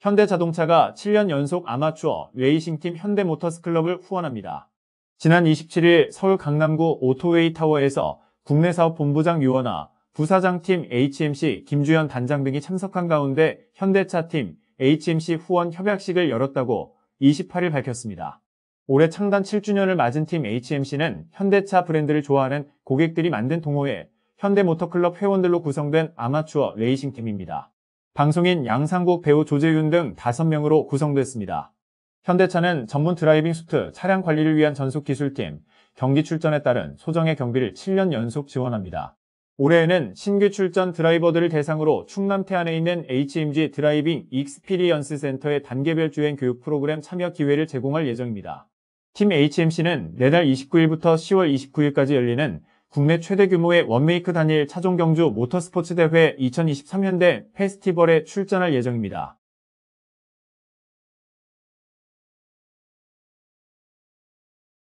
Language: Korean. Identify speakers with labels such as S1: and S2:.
S1: 현대자동차가 7년 연속 아마추어 레이싱팀 현대모터스클럽을 후원합니다. 지난 27일 서울 강남구 오토웨이 타워에서 국내 사업 본부장 유원아, 부사장팀 HMC 김주현 단장 등이 참석한 가운데 현대차팀 HMC 후원 협약식을 열었다고 28일 밝혔습니다. 올해 창단 7주년을 맞은 팀 HMC는 현대차 브랜드를 좋아하는 고객들이 만든 동호회 현대모터클럽 회원들로 구성된 아마추어 레이싱팀입니다. 방송인 양상국 배우 조재윤 등 5명으로 구성됐습니다. 현대차는 전문 드라이빙 수트 차량 관리를 위한 전속 기술팀 경기 출전에 따른 소정의 경비를 7년 연속 지원합니다. 올해에는 신규 출전 드라이버들을 대상으로 충남 태안에 있는 HMG 드라이빙 익스피리언스 센터의 단계별 주행 교육 프로그램 참여 기회를 제공할 예정입니다. 팀 HMC는 내달 29일부터 10월 29일까지 열리는 국내 최대 규모의 원메이크 단일 차종경주 모터스포츠 대회 2023년대 페스티벌에 출전할 예정입니다.